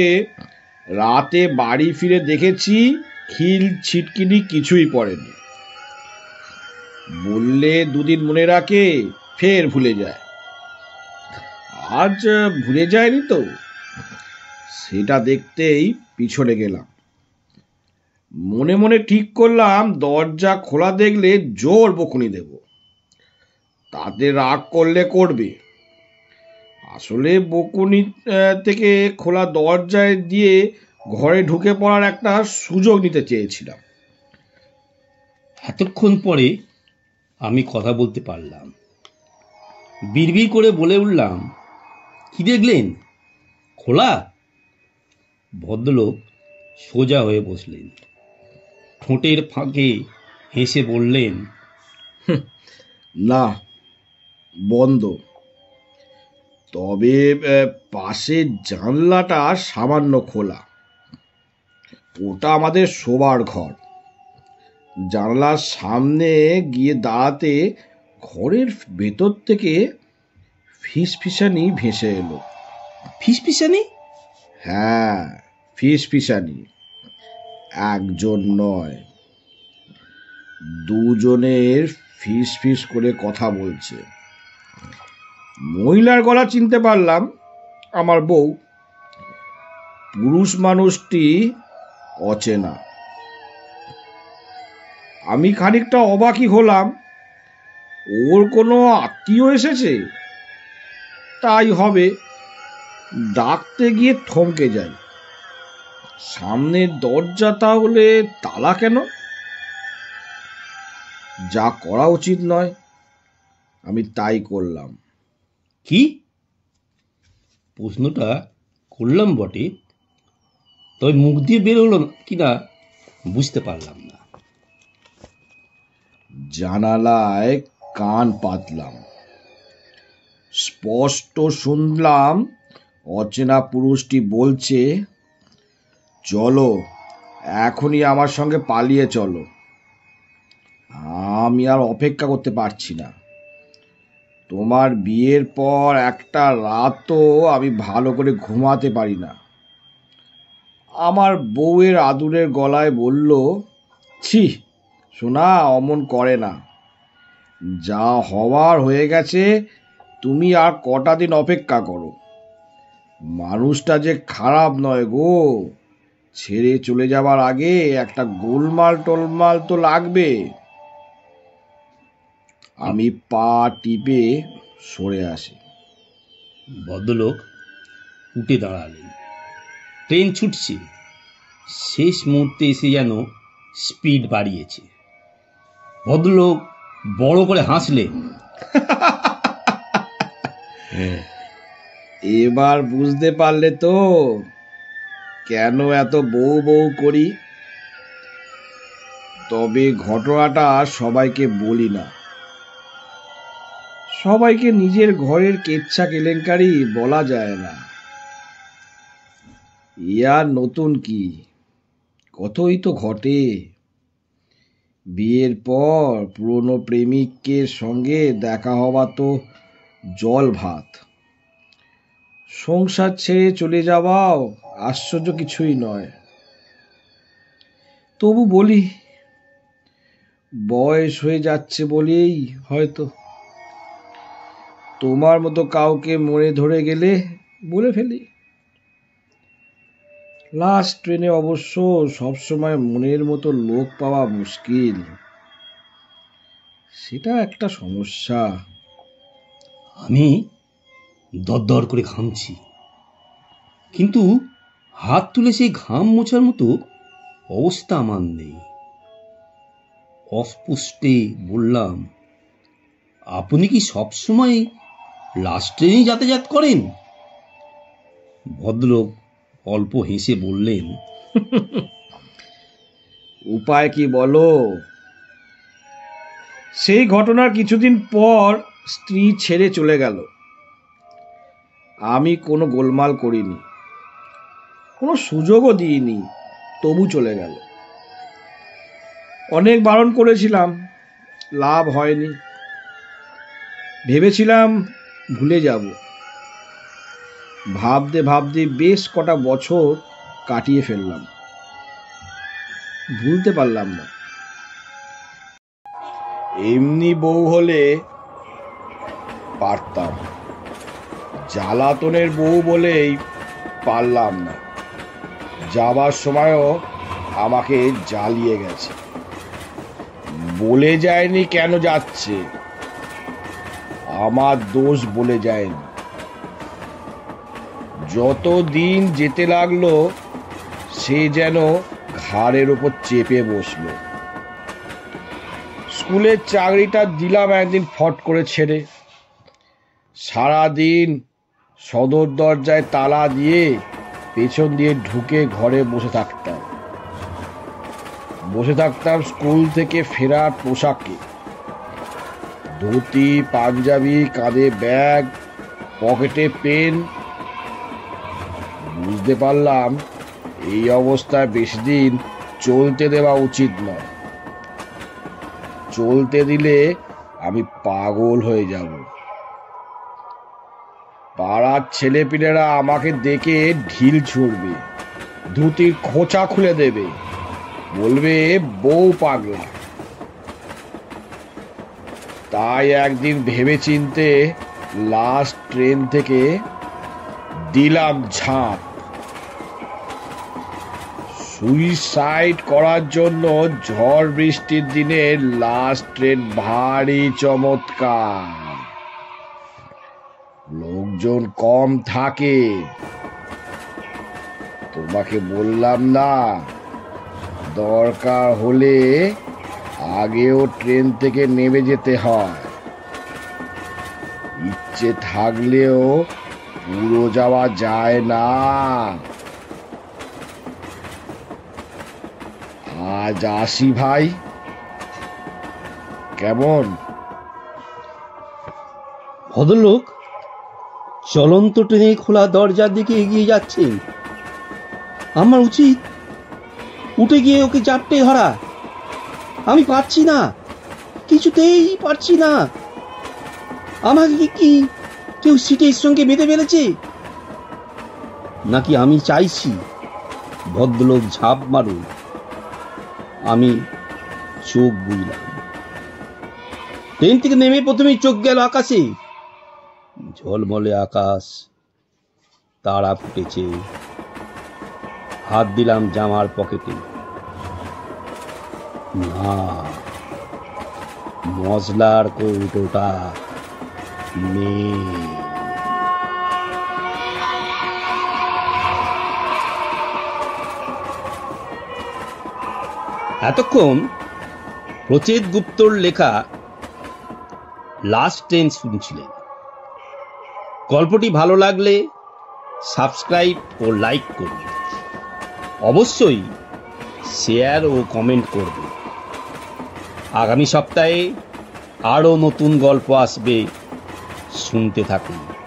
রাতে বাড়ি ফিরে দেখেছি খিল ছিটকিনি কিছুই পড়েনি বললে দুদিন মনে রাখে ফের ভুলে যায় আজ ভুলে যায়নি তো সেটা দেখতেই পিছনে গেলাম মনে মনে ঠিক করলাম দরজা খোলা দেখলে জোর বকুনি দেব তাতে রাগ করলে করবে আসলে বকুনি থেকে খোলা দরজায় দিয়ে ঘরে ঢুকে পড়ার একটা সুযোগ নিতে চেয়েছিলাম এতক্ষণ পরে আমি কথা বলতে পারলাম বিড়বি করে বলে উঠলাম কি দেখলেন খোলা ভদ্রলোক সোজা হয়ে বসলেন ঠোঁটের ফাঁকে হেসে বললেন না বন্ধ তবে পাশের জানলাটা সামান্য খোলা ওটা আমাদের শোবার ঘর জানলার সামনে গিয়ে দাঁড়াতে ঘরের ভেতর থেকে ফিসফিসানি ভেসে এলো ফিসফিসানি হ্যাঁ ফিসফিসানি একজন নয় দুজনের ফিস ফিস করে কথা বলছে মহিলার গলা চিনতে পারলাম আমার বউ পুরুষ মানুষটি অচেনা আমি খানিকটা অবাকি হলাম ওর কোনো আত্মীয় এসেছে তাই হবে ডাকতে গিয়ে থমকে যায় সামনের দরজা তাহলে তালা কেন যা করা উচিত নয় আমি তাই করলাম কি প্রশ্নটা করলাম বটে তবে মুখ দিয়ে বের বেরোলো কিনা বুঝতে পারলাম না জানালায় কান পাতলাম স্পষ্ট শুনলাম অচেনা পুরুষটি বলছে চলো এখনই আমার সঙ্গে পালিয়ে চলো আমি আর অপেক্ষা করতে পারছি না তোমার বিয়ের পর একটা রাতও আমি ভালো করে ঘুমাতে পারি না আমার বউয়ের আদুরের গলায় বলল ছি সোনা অমন করে না যা হওয়ার হয়ে গেছে তুমি আর কটা দিন অপেক্ষা করো মানুষটা যে খারাপ নয় গো ছেড়ে চলে যাবার আগে একটা গোলমাল টোলমাল তো লাগবে আমি পা টিপে সরে আসি ভদ্রলোক উঠে দাঁড়ালেন ট্রেন ছুটছে শেষ মুহূর্তে এসে যেন স্পিড বাড়িয়েছে ভদ্রলোক বড় করে হাসলে এবার বুঝতে পারলে তো কেন এত বউ বউ করি তবে ঘটনাটা সবাইকে বলি না সবাইকে নিজের ঘরের কেচ্ছা কেলেঙ্কারি বলা যায় না ইয়া নতুন কি কতই তো ঘটে বিয়ের পর পুরনো প্রেমিকের সঙ্গে দেখা হওয়া তো জল ভাত সংসার ছেড়ে চলে যাওয়াও আশ্চর্য কিছুই নয় তবু বলি বয়স হয়ে যাচ্ছে বলেই হয়তো তোমার মতো কাউকে মনে ধরে গেলে বলে ফেলি লাস্ট ট্রেনে অবশ্য সবসময় মনের মতো লোক পাওয়া মুশকিল সেটা একটা সমস্যা আমি দরদর করে ঘামছি কিন্তু হাত তুলে সেই ঘাম মোছার মতো অবস্থা আমার নেই অস্পুষ্টে বললাম আপনি কি সবসময় লাস্ট ট্রেনেই যাতায়াত করেন ভদ্রলোক অল্প হেসে বললেন উপায় কি বলো সেই ঘটনার কিছুদিন পর স্ত্রী ছেড়ে চলে গেল আমি কোনো গোলমাল করিনি কোনো সুযোগও দিইনি তবু চলে গেল অনেক বারণ করেছিলাম লাভ হয়নি ভেবেছিলাম ভুলে যাব ভাবতে ভাবতে বেশ কটা বছর কাটিয়ে ফেললাম ভুলতে পারলাম না এমনি বউ হলে পারতাম জ্বালাতনের বউ বলেই পারলাম না যাবার সময়ও আমাকে জ্বালিয়ে গেছে বলে যায়নি কেন যাচ্ছে আমার দোষ বলে যায়নি যত দিন যেতে লাগলো সে যেন ঘাড়ের ওপর চেপে বসল স্কুলের চাকরিটা দিলাম একদিন ফট করে ছেড়ে সারাদিন সদর দরজায় তালা দিয়ে পেছন দিয়ে ঢুকে ঘরে বসে থাকতাম বসে থাকতাম স্কুল থেকে ফেরার পোশাকে ধুতি পাঞ্জাবি কাঁধে ব্যাগ পকেটে পেন বুঝতে পারলাম এই অবস্থায় বেশি দিন চলতে দেওয়া উচিত নয় চলতে দিলে আমি পাগল হয়ে যাব পাড়ার ছেলেপিলেরা আমাকে দেখে ঢিল ছুড়বে ধুতির খোঁচা খুলে দেবে বলবে বউ পাগলা তাই একদিন ভেবেচিন্তে লাস্ট ট্রেন থেকে দিলাম ঝাঁপ সুইসাইড করার জন্য ঝড় বৃষ্টির দিনে লাস্ট ট্রেন ভারী চমৎকার লোকজন কম থাকে তোমাকে বললাম না দরকার হলে আগেও ট্রেন থেকে নেমে যেতে হয় ইচ্ছে থাকলেও পুরো যাওয়া যায় না আজ আসি ভাই কেমন ভদ্রলোক চলন্ত ট্রেনে খোলা দরজার দিকে এগিয়ে যাচ্ছে আমার উচিত উঠে গিয়ে ওকে চাপটে ধরা আমি পারছি না কিছুতেই পারছি না আমাকে কি কেউ সিটের সঙ্গে বেঁধে ফেলেছে নাকি আমি চাইছি ভদ্রলোক ঝাঁপ মারুন আমি চোখ বুঝলাম ট্রেন থেকে নেমে প্রথমেই চোখ গেল আকাশে ঝলমলে আকাশ তারা ফুটেছে হাত দিলাম জামার পকেটে না কৌটোটা নেই এতক্ষণ প্রচেত গুপ্তর লেখা লাস্ট টেন্স শুনছিলেন গল্পটি ভালো লাগলে সাবস্ক্রাইব ও লাইক করবে অবশ্যই শেয়ার ও কমেন্ট করবে আগামী সপ্তাহে আরও নতুন গল্প আসবে শুনতে থাকুন